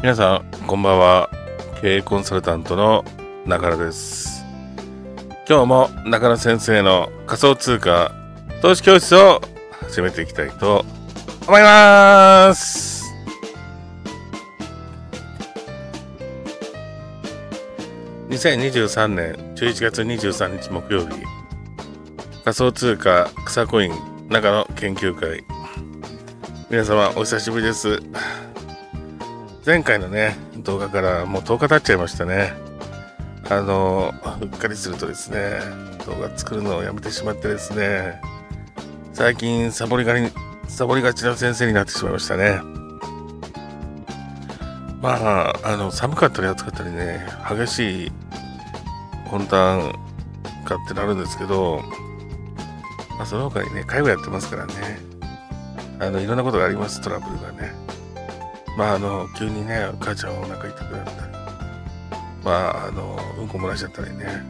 皆さんこんばんは経営コンサルタントの中野です今日も中野先生の仮想通貨投資教室を始めていきたいと思います2023年11月23日木曜日仮想通貨草コイン中野研究会皆様お久しぶりです前回のね、動画からもう10日経っちゃいましたね。あの、うっかりするとですね、動画作るのをやめてしまってですね、最近サボりがり、サボりがちな先生になってしまいましたね。まあ、あの、寒かったり暑かったりね、激しい温暖化ってなるんですけど、まあ、その他にね、介護やってますからね、あの、いろんなことがあります、トラブルがね。まああの急にね母ちゃんお腹痛くなったりまああのうんこ漏らしちゃったりね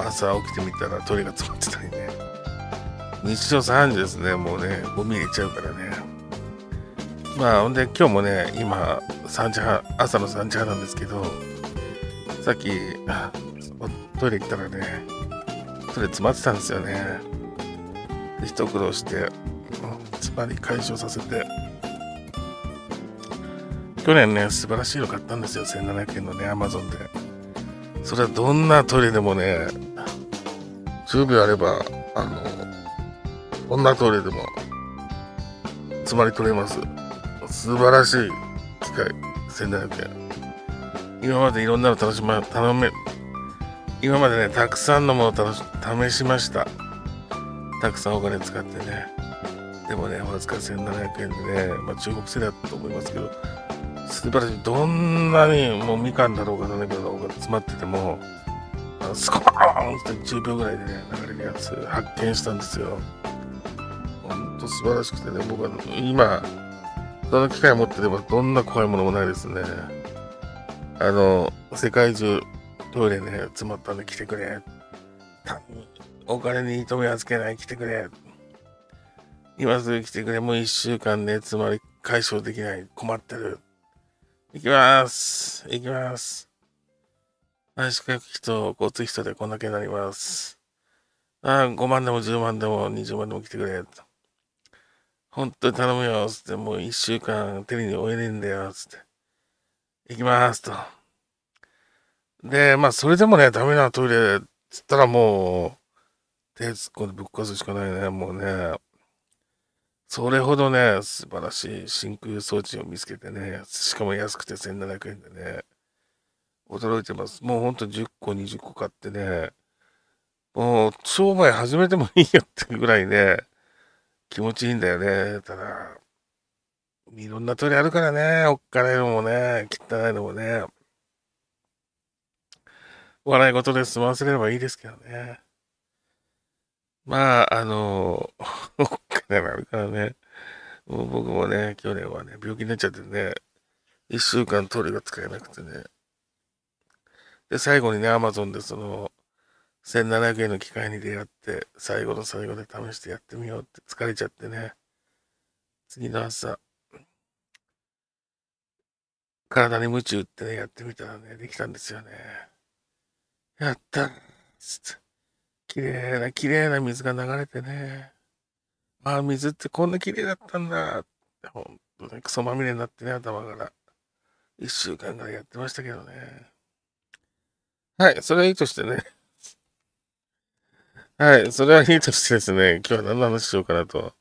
朝起きてみたらトイレが詰まってたりね日常3時ですねもうねゴミ入れちゃうからねまあほんで今日もね今3時半朝の3時半なんですけどさっきトイレ行ったらねトイレ詰まってたんですよね一苦労して詰まり解消させて去年ね、素晴らしいの買ったんですよ。1700円のね、アマゾンで。それはどんなトイレでもね、10秒あれば、あの、どんなトイレでも、つまり取れます。素晴らしい機械、1700円。今までいろんなの楽しま、頼め、今までね、たくさんのものを試しました。たくさんお金使ってね。でもね、わずか1700円でね、まあ、中国製だったと思いますけど、素晴らしい。どんなに、もうみかんだろうか、何だろうが詰まってても、あのスコーンって10秒ぐらいでね、流れるやつ発見したんですよ。ほんと素晴らしくてね、僕は今、その機械を持ってればどんな怖いものもないですね。あの、世界中トイレね、詰まったんで来てくれ。お金に糸目はつけない、来てくれ。今すぐ来てくれ、もう1週間ね、つまり解消できない、困ってる。行きます。行きます。内視費と交通費とでこんだけになります。ああ、5万でも10万でも20万でも来てくれ。本当に頼むよ。つって、もう1週間手に負えねえんだよ。つって。行きます。と。で、まあ、それでもね、ダメなトイレ、つったらもう、手突っ込んでぶっ壊すしかないね。もうね。それほどね、素晴らしい真空装置を見つけてね、しかも安くて1700円でね、驚いてます。もうほんと10個、20個買ってね、もう商売始めてもいいよってぐらいね、気持ちいいんだよね。ただ、いろんな鳥あるからね、おっかないのもね、汚いのもね、笑い事で済ませればいいですけどね。まあ、あの、おっかなみたいなね。もう僕もね、去年はね、病気になっちゃってね、一週間トイレが使えなくてね。で、最後にね、アマゾンでその、1700円の機械に出会って、最後の最後で試してやってみようって疲れちゃってね。次の朝、体に夢中ってね、やってみたらね、できたんですよね。やったっつって。綺麗な、綺麗な水が流れてね。ああ、水ってこんな綺麗だったんだって、ほんとね、クソまみれになってね、頭から。一週間ぐらいやってましたけどね。はい、それはいいとしてね。はい、それはいいとしてですね、今日は何の話しようかなと。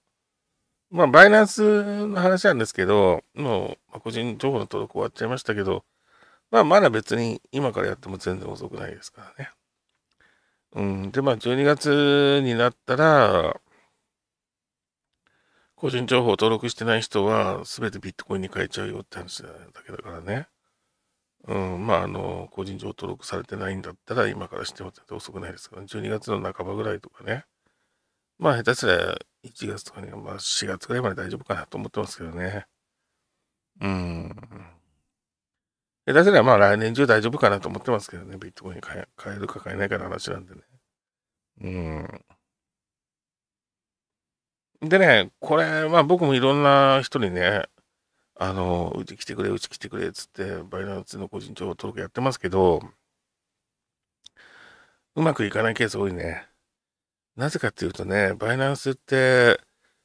まあ、バイナンスの話なんですけど、もう、個人情報の登録終わっちゃいましたけど、まあ、まだ別に今からやっても全然遅くないですからね。うん、で、まあ、12月になったら、個人情報を登録してない人は、すべてビットコインに変えちゃうよって話だけだからね。うん、まあ、あの、個人情報登録されてないんだったら、今からしてもって遅くないですから、12月の半ばぐらいとかね。まあ、下手すら1月とかね、まあ、4月ぐらいまで大丈夫かなと思ってますけどね。うん。出せればまあ来年中大丈夫かなと思ってますけどね、ビットコイン買え買えるか買えないかの話なんでね。うん。でね、これ、まあ僕もいろんな人にね、あの、うち来てくれ、うち来てくれ、っつって、バイナンスの個人情報登録やってますけど、うまくいかないケース多いね。なぜかっていうとね、バイナンスって、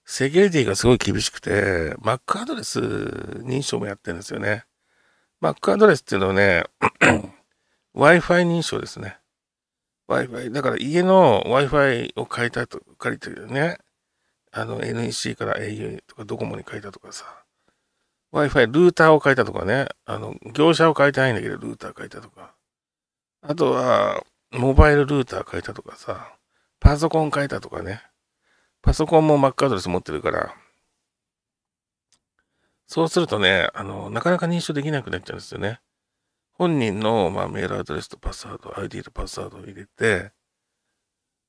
セキュリティがすごい厳しくて、Mac アドレス認証もやってるんですよね。マックアドレスっていうのはね、Wi-Fi 認証ですね。Wi-Fi。だから家の Wi-Fi を変えたと、借りてるよね。あの NEC から au とかドコモに変えたとかさ。Wi-Fi、ルーターを変えたとかね。あの、業者を変えたいんだけど、ルーター変えたとか。あとは、モバイルルーター変えたとかさ。パソコン変えたとかね。パソコンも Mac アドレス持ってるから、そうするとね、あの、なかなか認証できなくなっちゃうんですよね。本人の、まあ、メールアドレスとパスワード、ID とパスワードを入れて、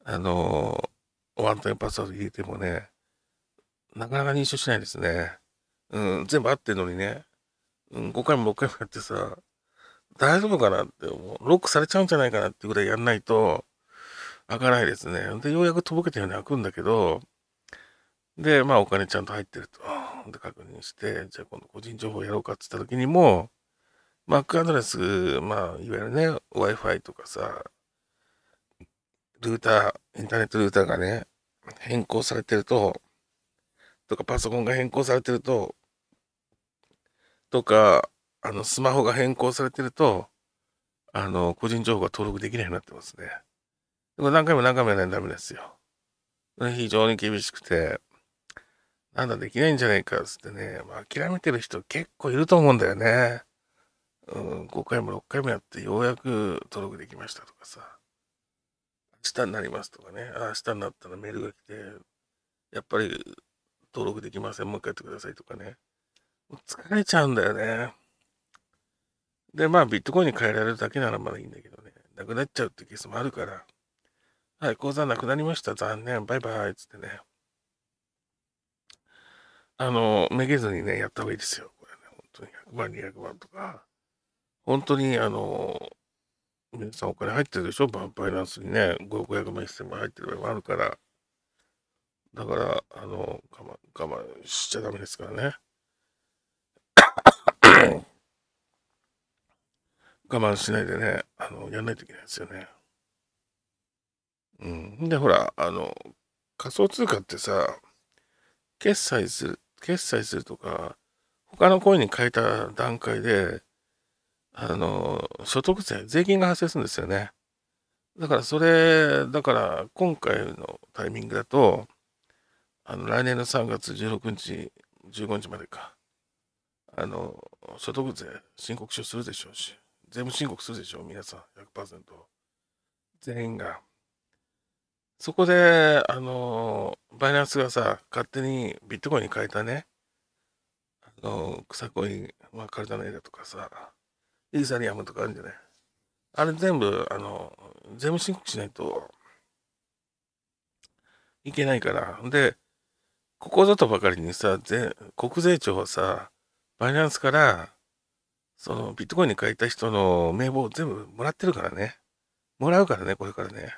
あの、ワンタイムパスワード入れてもね、なかなか認証しないですね。うん、全部合ってるのにね、うん、5回も6回もやってさ、大丈夫かなって思う。ロックされちゃうんじゃないかなってぐらいやんないと、開かないですね。で、ようやくとぼけたように開くんだけど、で、まあお金ちゃんと入ってると。で確認して、じゃあ今度個人情報やろうかって言った時にも、Mac アドレス、まあ、いわゆるね、Wi-Fi とかさ、ルーター、インターネットルーターがね、変更されてると、とかパソコンが変更されてると、とか、あの、スマホが変更されてると、あの、個人情報が登録できないようになってますね。でも何回も何回もやらないとダメですよ。非常に厳しくて、なんだできないんじゃないかっつってね、まあ、諦めてる人結構いると思うんだよね。うん、5回も6回もやってようやく登録できましたとかさ、明日になりますとかね、明日になったらメールが来て、やっぱり登録できません、もう一回やってくださいとかね。疲れちゃうんだよね。で、まあ、ビットコインに変えられるだけならまだいいんだけどね、なくなっちゃうってケースもあるから、はい、口座なくなりました、残念、バイバイ、つってね。あの、めげずにね、やった方がいいですよ。これね、本当に100万、200万とか。本当に、あの、皆さんお金入ってるでしょバパイナンスにね、500万、1000万入ってる場合もあるから。だから、あの、我慢、我慢しちゃダメですからね。我慢しないでね、あの、やんないといけないですよね。うん。で、ほら、あの、仮想通貨ってさ、決済する、決済するとか、他のコインに変えた段階で、あの、所得税、税金が発生するんですよね。だからそれ、だから今回のタイミングだと、あの、来年の3月16日、15日までか、あの、所得税申告書するでしょうし、税務申告するでしょう、皆さん、100%。全員が。そこで、あの、バイナンスがさ、勝手にビットコインに変えたね、あの、草コイン、まあ、カルダネイダとかさ、イーサリアムとかあるんじゃないあれ全部、あの、税務申告しないといけないから。で、ここぞとばかりにさ、国税庁はさ、バイナンスから、そのビットコインに変えた人の名簿を全部もらってるからね。もらうからね、これからね。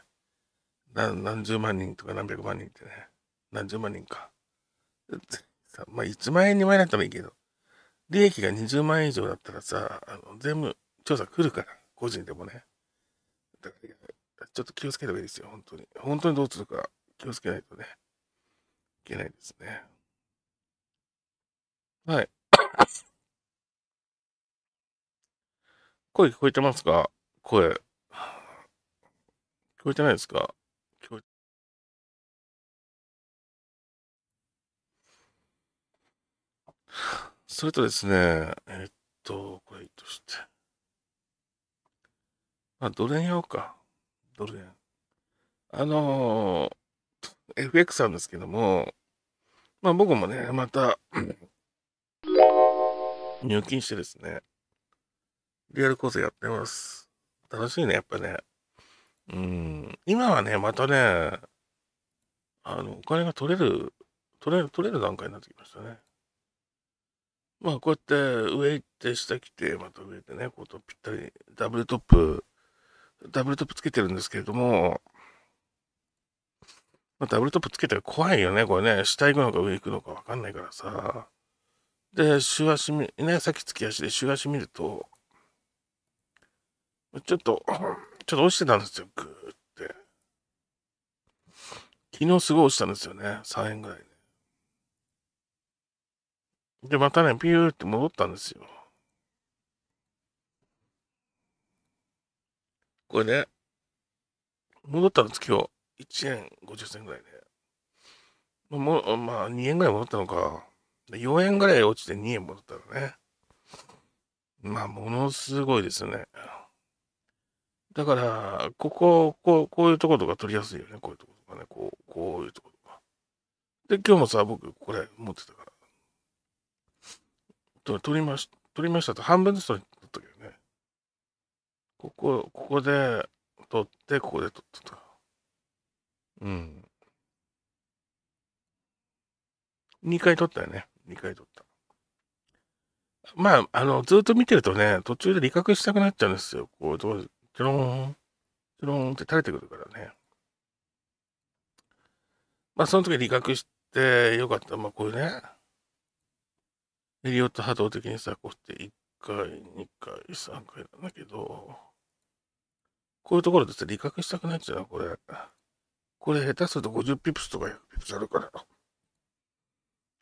何十万人とか何百万人ってね。何十万人か。さまあ、1万円、2万円だったらいいけど、利益が20万円以上だったらさ、あの全部調査来るから、個人でもね。だからちょっと気をつけた方がいいですよ、本当に。本当にどうするか気をつけないとね、いけないですね。はい。声聞こえてますか声。聞こえてないですかそれとですね、えっと、これとして。あ、ドル円やろうか。ドル円。あのー、FX なんですけども、まあ僕もね、また、入金してですね、リアル構成やってます。楽しいね、やっぱね。うん、今はね、またね、あの、お金が取れる、取れる、取れる段階になってきましたね。まあ、こうやって上行って下来て、また上でね、こうとぴったり、ダブルトップ、ダブルトップつけてるんですけれども、まあ、ダブルトップつけたら怖いよね、これね。下行くのか上行くのかわかんないからさ。で、週足見、ね、さっき月足で週足見ると、ちょっと、ちょっと落ちてたんですよ、ぐーって。昨日すごい落ちたんですよね、3円ぐらい、で、またね、ピューって戻ったんですよ。これね、戻ったんです、今日。1円50銭ぐらいで。もう、まあ、2円ぐらい戻ったのか。4円ぐらい落ちて2円戻ったのね。まあ、ものすごいですね。だから、ここ、こう、こういうとことか取りやすいよね。こういうとことかね。こう、こういうとことか。で、今日もさ、僕、これ持ってたから。と取りまし取りましたと半分ずつ取ったけどねここここで取ってここで取ったとうん2回取ったよね2回取ったまああのずっと見てるとね途中で理覚したくなっちゃうんですよこうどうちょろんちょろんって垂れてくるからねまあその時理覚してよかったまあこれねエリオット波動的にさ、こうして1回、2回、3回なんだけど、こういうところです理覚したくないっちゃうな、これ。これ下手すると50ピプスとか100ピプスあるから。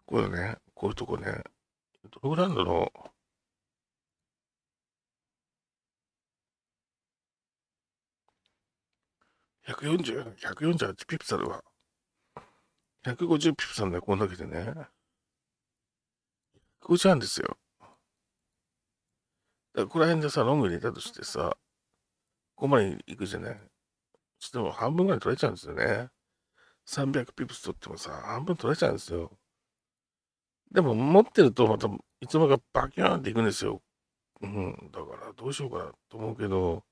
これね、こういうとこね、どのぐらいあるんだろう。140、148ピプスあるわ。150ピプスるんだよ、こんだけでね。こちゃんですよ。だからここら辺でさ、ロング入れたとしてさ、ここまで行くじゃない。ちょっともう半分ぐらい取れちゃうんですよね。300ピプス取ってもさ、半分取れちゃうんですよ。でも持ってるとまたいつもかバキャーンっていくんですよ。うん、だからどうしようかなと思うけど、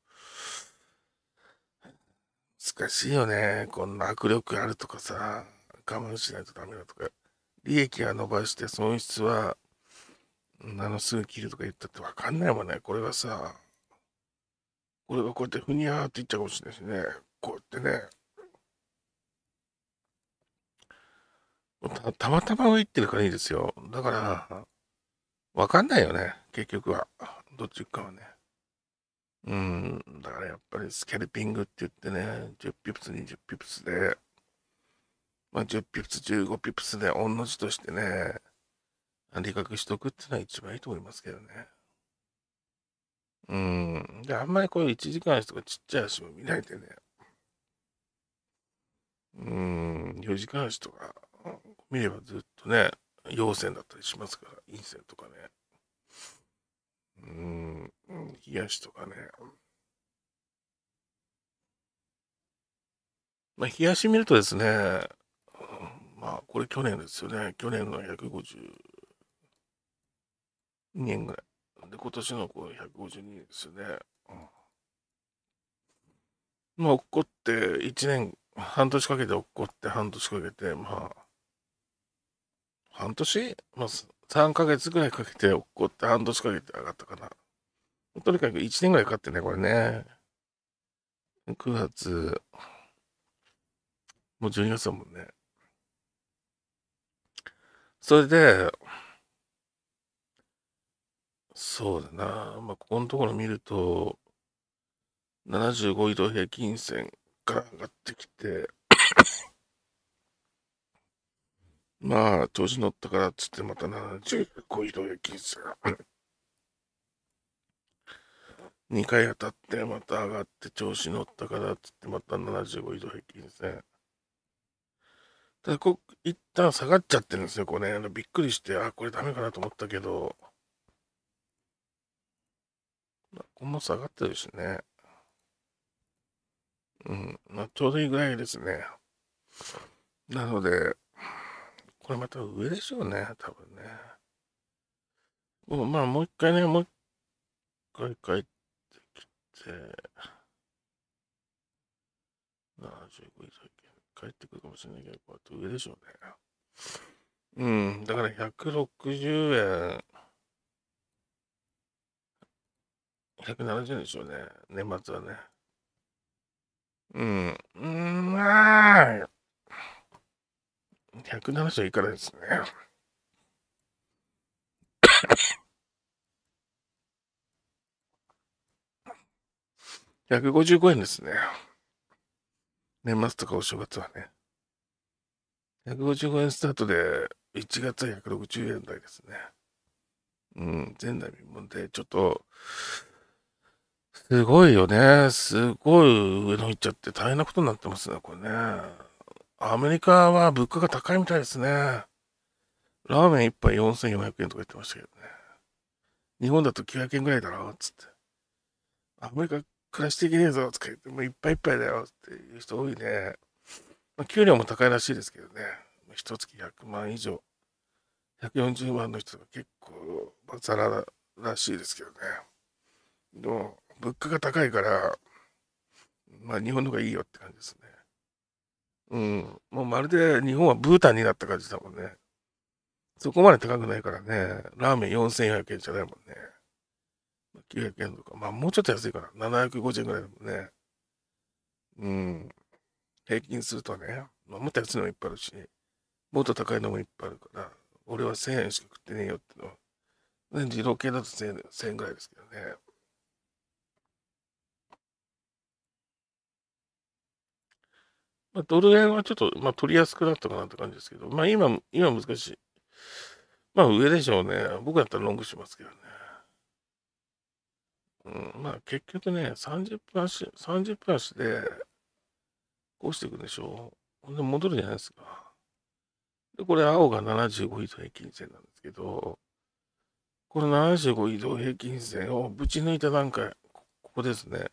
難しいよね。こんな握力あるとかさ、我慢しないとダメだとか。利益は伸ばして損失はなのすぐ切るとか言ったってわかんないもんね。これがさ、これがこうやってふにゃーっていっちゃうかもしれないしね。こうやってね。たたまたま言ってるからいいですよ。だから、わかんないよね。結局は。どっち行くかはね。うん。だからやっぱりスキャルピングって言ってね、10ピプス、20ピプスで、まあ、10ピプス、15ピプスで、んの字としてね、理学しておくっていうのは一番いいと思いますけどね。うん。で、あんまりこういう1時間足とかちっちゃい足も見ないでね。うん、4時間足とか見ればずっとね、陽線だったりしますから、陰線とかね。うん、冷やしとかね。まあ、冷やし見るとですね、まあ、これ去年ですよね。去年の150。2年ぐらい。で、今年のこう152年ですよね。うん、まあ、落っこって1年、半年かけて落っこって半年かけて、まあ、半年まあ、3ヶ月ぐらいかけて落っこって半年かけて上がったかな。とにかく1年ぐらいかかってね、これね。9月、もう12月だもんね。それで、そうだな。まあ、ここのところ見ると、75移動平均線から上がってきて、まあ、調子乗ったからっつって、また75移動平均線。2回当たって、また上がって調子乗ったからっつって、また75移動平均線。ただこ、一旦下がっちゃってるんですよ、これね。びっくりして、あ、これダメかなと思ったけど、ここも下がってるしね。うん、まあ、ちょうどいいぐらいですね。なので、これまた上でしょうね、多分ね。もうまあ、もう一回ね、もう一回帰ってきて、75以上帰ってくるかもしれないけど、こうやって上でしょうね。うん、だから160円。170でしょうね。年末はね。うん。うん、まあ。170いかないですね。155円ですね。年末とかお正月はね。155円スタートで、1月は160円台ですね。うん、前代未聞で、ちょっと、すごいよね。すごい上のいっちゃって大変なことになってますね、これね。アメリカは物価が高いみたいですね。ラーメン一杯4400円とか言ってましたけどね。日本だと900円ぐらいだろ、つって。アメリカ暮らしていけねえぞ、つって。もういっぱいいっぱいだよ、っていう人多いね。まあ、給料も高いらしいですけどね。一月100万以上。140万の人が結構、バザラらしいですけどね。どう物価が高いから、まあ、日本の方がいいよって感じですね。うん。もうまるで日本はブータンになった感じだもんね。そこまで高くないからね。ラーメン4400円じゃないもんね。900円とか。まあもうちょっと安いから。750円ぐらいだもんね。うん。平均するとね。まあもっと安いのもいっぱいあるし、もっと高いのもいっぱいあるから、俺は1000円しか食ってねえよってのは。ね、二郎系だと 1000, 円ぐらいですけどね。まあ、ドル円はちょっと、まあ、取りやすくなったかなって感じですけど、まあ、今、今難しい。まあ、上でしょうね。僕だったらロングしますけどね。うん、まあ、結局ね、30分足、30分足で、こうしていくんでしょう。ほんで、戻るじゃないですか。で、これ青が75移動平均線なんですけど、この75移動平均線をぶち抜いた段階、ここですね。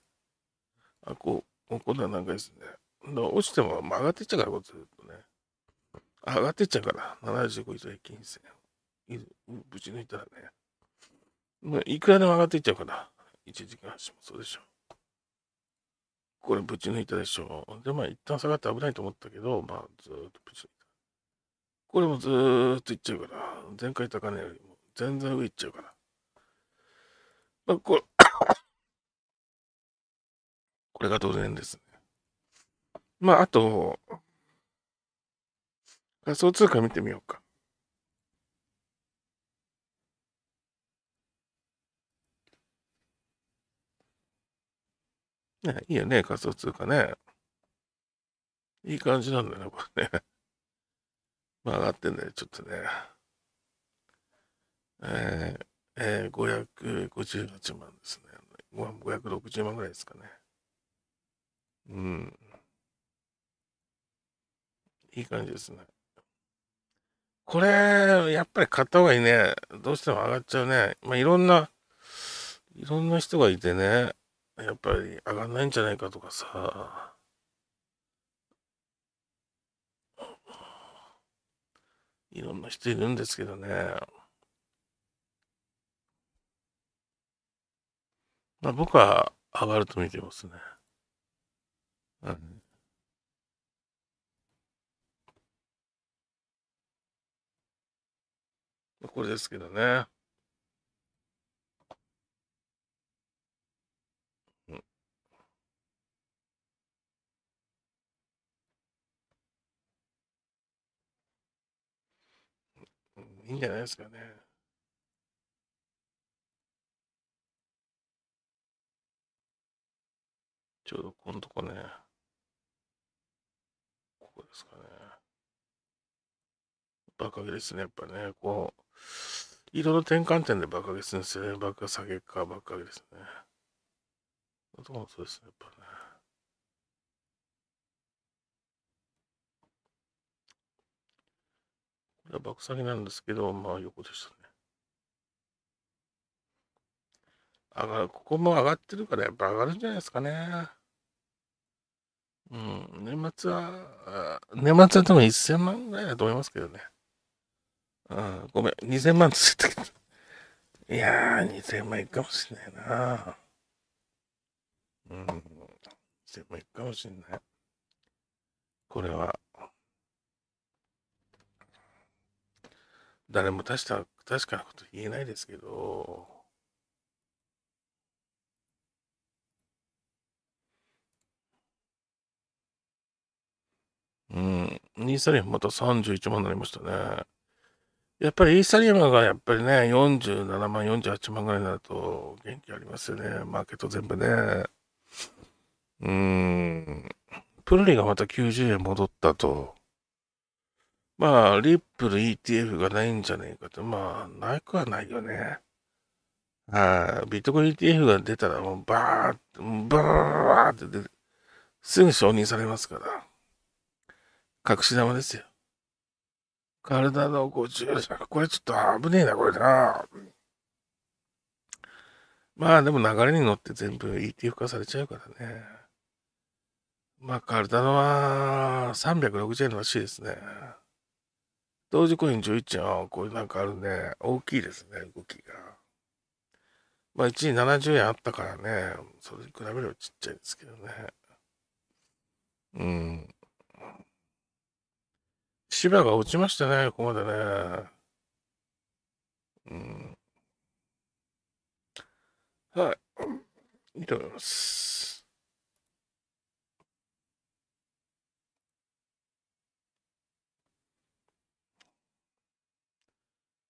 あ、こう、こでは段階ですね。落ちても曲がっていっちゃうから、ずっとね。上がっていっちゃうから、75以上平均線。ぶち抜いたらね。まあ、いくらでも上がっていっちゃうから、1時間足もそうでしょ。これぶち抜いたでしょ。で、まあ、一旦下がって危ないと思ったけど、まあ、ずっとぶち抜いた。これもずーっといっちゃうから、前回高値よりも全然上いっちゃうから。まあ、これこれが当然ですね。まあ、あと、仮想通貨見てみようか。ね、いいよね、仮想通貨ね。いい感じなんだよね、これね。まあ、上がってんだよ、ちょっとね。えー、えー、558万ですね。560万ぐらいですかね。うん。いい感じですね。これ、やっぱり買った方がいいね。どうしても上がっちゃうね。まあ、いろんな、いろんな人がいてね、やっぱり上がんないんじゃないかとかさ。いろんな人いるんですけどね。まあ、僕は上がると見てますね。うんこれですけどね。いいんじゃないですかね。ちょうどこのとこね。ここですかね。バカげですね、やっぱね。こう。いろいろ転換点で爆上げするんですよね。爆下げか爆上げですね。そこもそうですね、やっぱね。これは爆下げなんですけど、まあ横でしたね。上がここも上がってるから、やっぱ上がるんじゃないですかね。うん、年末は、年末は多分1000万ぐらいだと思いますけどね。ごめん、2000万ついたけど。いやー、2000万いくかもしんないな。うん、2000万いくかもしんない。これは、誰も確か確かなこと言えないですけど、うん、2サリンまた31万になりましたね。やっぱりイーサリアムがやっぱりね、47万、48万ぐらいになると元気ありますよね。マーケット全部ね。うーん。プルリがまた90円戻ったと。まあ、リップル ETF がないんじゃねえかと。まあ、ないくはないよね。はい。ビットコイン ETF が出たら、もうバーって、バーって出て、すぐ承認されますから。隠し玉ですよ。体の50歳。これちょっと危ねえな、これな。まあでも流れに乗って全部 ETF 化されちゃうからね。まあ体のは360円らしいですね。同時コイン11円。こうこれなんかあるね。大きいですね、動きが。まあ一時70円あったからね。それに比べればちっちゃいですけどね。うん。千葉が落ちましたね、ここまでね。うん。はい。いいと思います。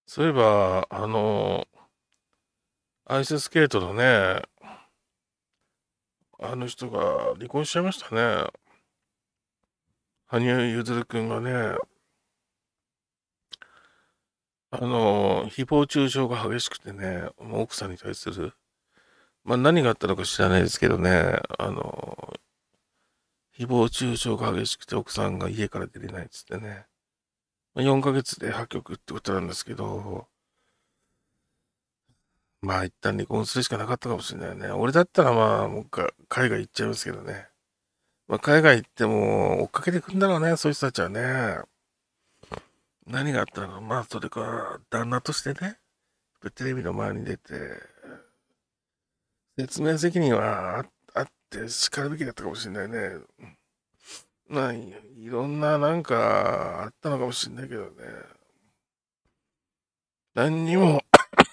そういえば、あの、アイススケートのね、あの人が離婚しちゃいましたね。羽生結弦君がね、あの、誹謗中傷が激しくてね、もう奥さんに対する、まあ、何があったのか知らないですけどね、あの、誹謗中傷が激しくて奥さんが家から出れないっつってね、まあ、4ヶ月で破局ってことなんですけど、まあ一旦離婚するしかなかったかもしれないね。俺だったらまあ、もう海外行っちゃいますけどね。まあ海外行っても追っかけてくんだろうね、そういう人たちはね。何があったのまあ、それから旦那としてね、テレビの前に出て、説明責任はあってしかるべきだったかもしれないね。まあ、いろんななんかあったのかもしれないけどね。何にも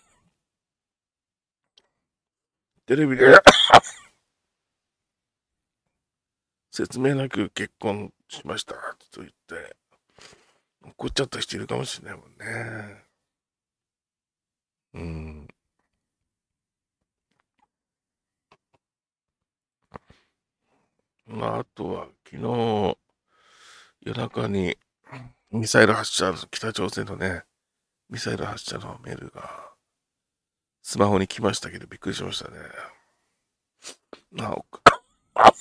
テレビで 説明なく結婚しましたと言って、怒っちゃった人いるかもしれないもんね。うん。まあ、あとは、昨日、夜中に、ミサイル発射、北朝鮮のね、ミサイル発射のメールが、スマホに来ましたけど、びっくりしましたね。まあ、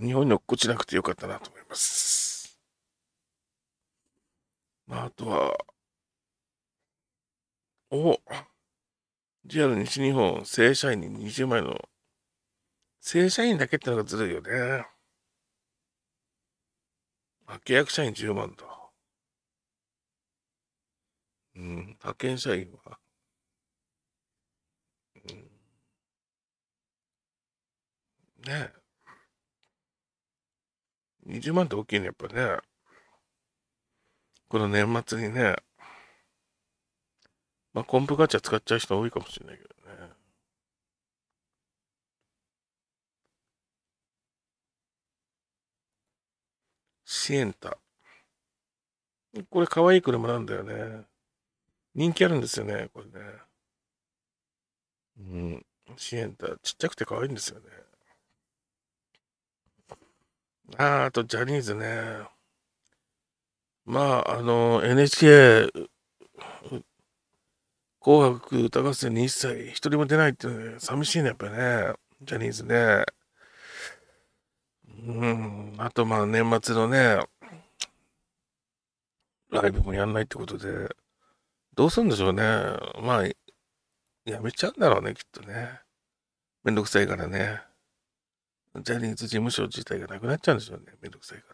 日本に落っこちなくてよかったなと思います。まあ、あとは、お JR 西日本正社員に20円の正社員だけってのがずるいよね。あ、契約社員10万だ。うん、派遣社員は。うん、ねえ。20万って大きいね、やっぱね。この年末にね、まあ、コンプガチャ使っちゃう人多いかもしれないけどね。シエンタ。これ可愛い車なんだよね。人気あるんですよね、これね。うん。シエンタ。ちっちゃくて可愛いんですよね。ああと、ジャニーズね。まあ、あの、NHK、紅白歌合戦に一切一人も出ないって寂しいね、やっぱりね。ジャニーズね。うん、あとまあ年末のね、ライブもやんないってことで、どうするんでしょうね。まあ、やめちゃうんだろうね、きっとね。めんどくさいからね。ジャニーズ事務所自体がなくなっちゃうんですよね。めんどくさいか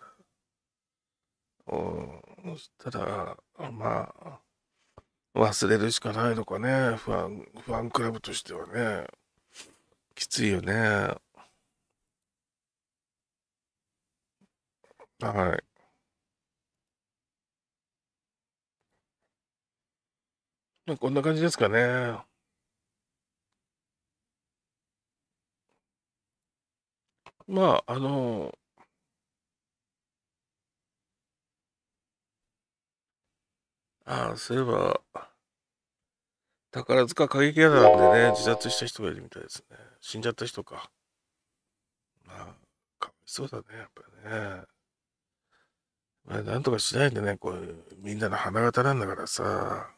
ら。うん、そしたら、まあ、忘れるしかないのかね。ファン、ファンクラブとしてはね。きついよね。はい。こんな感じですかね。まあ、あの、ああ、そういえば、宝塚歌劇団でね、自殺した人がいるみたいですね。死んじゃった人か。まあ、かわいそうだね、やっぱりね。まあ、なんとかしないでね、こういう、みんなの花形なんだからさ、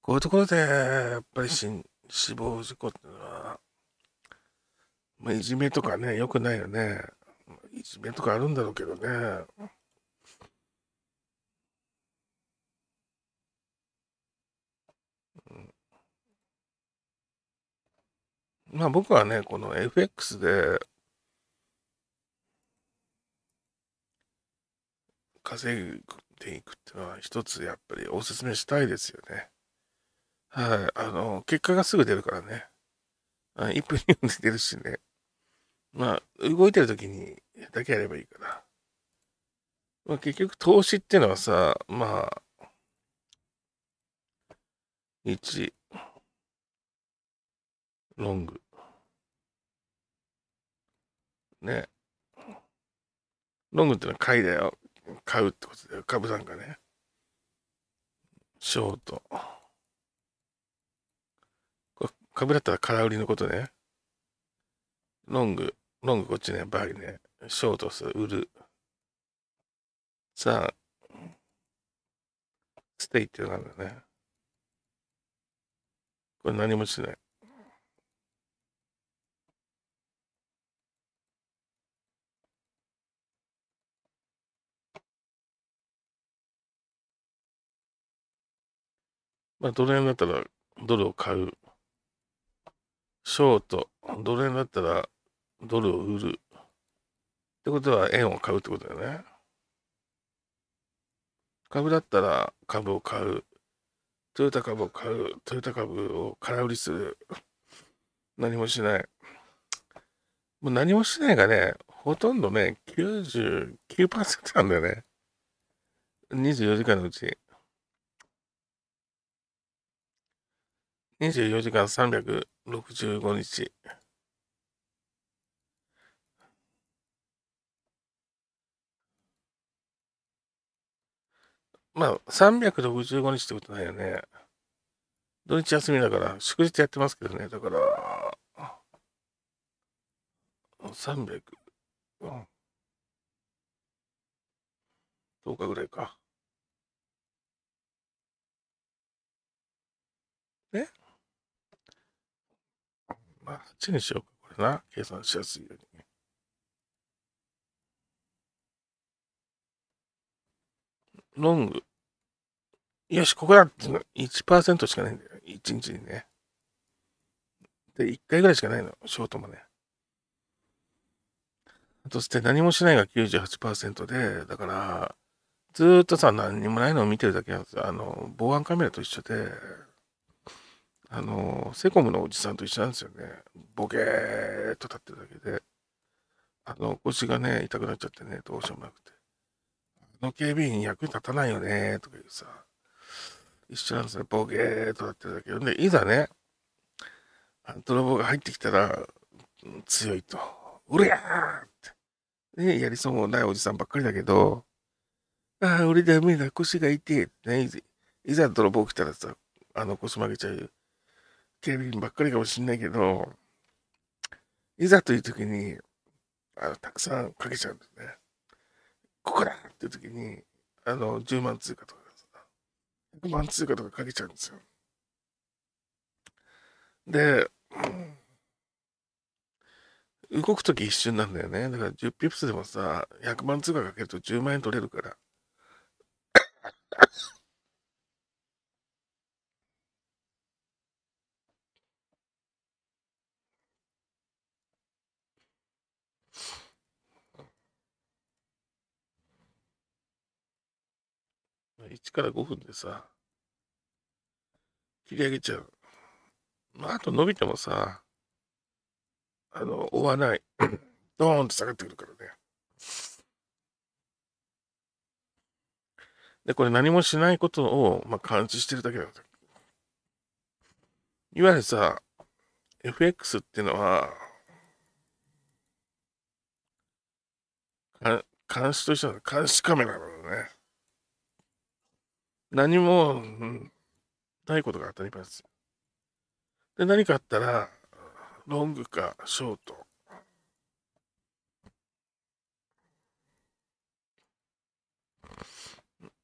こういうところで、やっぱり死死亡事故ってのは、まあ、いじめとかね、よくないよね。いじめとかあるんだろうけどね。まあ僕はね、この FX で稼ぐっていくっていうのは一つやっぱりおすすめしたいですよね。はい。あの、結果がすぐ出るからね。1分2分で出るしね。まあ、動いてる時にだけやればいいから。まあ、結局投資っていうのはさ、まあ、1、ロング。ね。ロングってのは買いだよ。買うってことだよ。株なんかね。ショート。株だったら空売りのことね。ロング。ロングこっちね、バーぱりね、ショートする、売る。さあ、ステイってなるよね。これ何もしない。まあ、ドル円だったらドルを買う。ショート、ドル円だったらドルを売る。ってことは円を買うってことだよね。株だったら株を買う。トヨタ株を買う。トヨタ株を空売りする。何もしない。もう何もしないがね、ほとんどね、99%なんだよね。24時間のうち。24時間365日。まあ、365日ってことないよね。土日休みだから、祝日やってますけどね。だから、300、うん、10日ぐらいか。ねまあ、8にしようか、これな。計算しやすいように。ロング。よし、ここだっての1%しかないんだよ。1日にね。で、1回ぐらいしかないの。ショートもね。そして何もしないが98%で、だから、ずーっとさ、何もないのを見てるだけなんですあの、防犯カメラと一緒で、あの、セコムのおじさんと一緒なんですよね。ボケーっと立ってるだけで、あの、腰がね、痛くなっちゃってね、どうしようもなくて。の警備員役立たないよね、とかいうさ、一緒なんですよ、ボケーとなってるだけど。で、いざね、泥棒が入ってきたら、強いと。うりゃーって。ね、やりそうもないおじさんばっかりだけど、ああ、俺ダメだ、腰が痛い。ね、いざ泥棒来たらさ、あの腰曲げちゃう警備員ばっかりかもしんないけど、いざという時に、あの、たくさんかけちゃうんですね。ここだって時に、あの、10万通貨とか、100万通貨とかかけちゃうんですよ。で、動く時一瞬なんだよね。だから10ピプスでもさ、100万通貨かけると10万円取れるから。1から5分でさ、切り上げちゃう。まあ、あと伸びてもさ、あの、追わない。ドーンと下がってくるからね。で、これ何もしないことを、まあ、感知してるだけなんだ。いわゆるさ、FX っていうのは、監視としては監視カメラなのね。何も、うん、ないことが当たり前です。で、何かあったら、ロングかショート。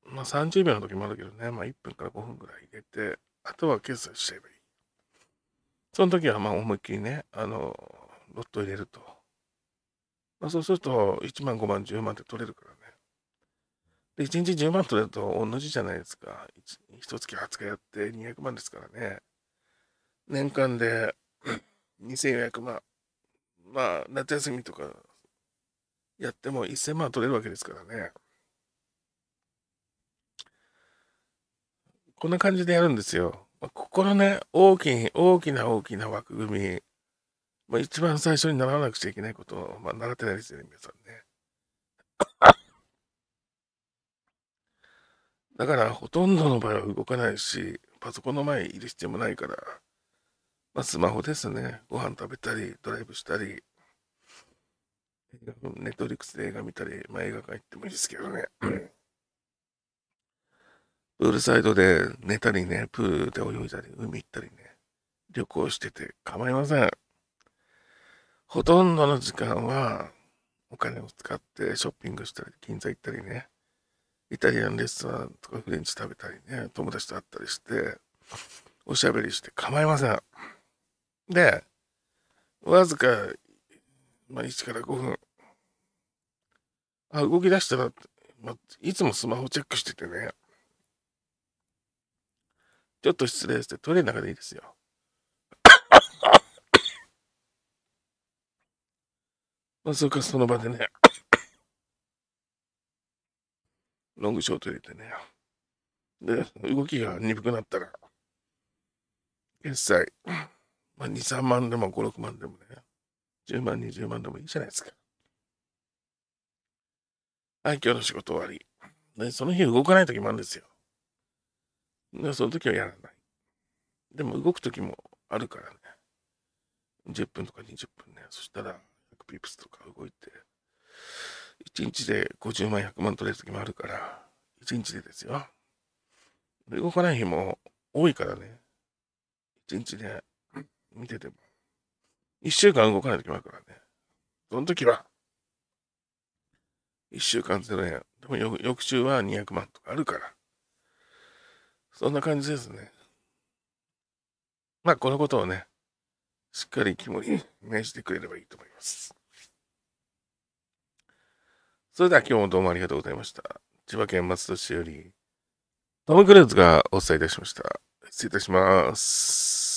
まあ30秒の時もあるけどね、まあ1分から5分ぐらい入れて、あとは決済しちゃえばいい。その時はまあ思いっきりね、あの、ロット入れると。まあそうすると1万5万10万って取れるからで、1日10万れると同じじゃないですか。1月20日やって200万ですからね。年間で2400万。まあ、夏休みとかやっても1000万取れるわけですからね。こんな感じでやるんですよ。まあ、ここのね、大きい、大きな大きな枠組み、まあ、一番最初に習わなくちゃいけないことを、まあ、習ってないですよね、皆さんね。だからほとんどの場合は動かないし、パソコンの前にいる必要もないから、まあ、スマホですね。ご飯食べたり、ドライブしたり、ネットリックスで映画見たり、まあ、映画館行ってもいいですけどね。プールサイドで寝たりね、プールで泳いだり、海行ったりね、旅行してて構いません。ほとんどの時間はお金を使ってショッピングしたり、銀座行ったりね、イタリアンレストランとかフレンチ食べたりね、友達と会ったりして、おしゃべりして構いません。で、わずか、まあ、1から5分。あ、動き出したら、まあ、いつもスマホチェックしててね。ちょっと失礼して、トイレの中でいいですよ。まあ、そうかその場でね。ロングショート入れてね。で、動きが鈍くなったら、決済、まあ、2、3万でも5、6万でもね、10万、20万でもいいじゃないですか。はい、今日の仕事終わり。で、その日動かない時もあるんですよ。で、その時はやらない。でも動く時もあるからね。10分とか20分ね。そしたら、100ピップスとか動いて、1日で50万、100万取れる時もあるから、1日でですよ。動かない日も多いからね。1日で見てても。1週間動かない時もあるからね。その時は、1週間0円。でも翌週は200万とかあるから。そんな感じですね。まあ、このことをね、しっかり肝に銘じてくれればいいと思います。それでは今日もどうもありがとうございました。千葉県松戸市より、トム・クルーズがお伝えいたしました。失礼いたします。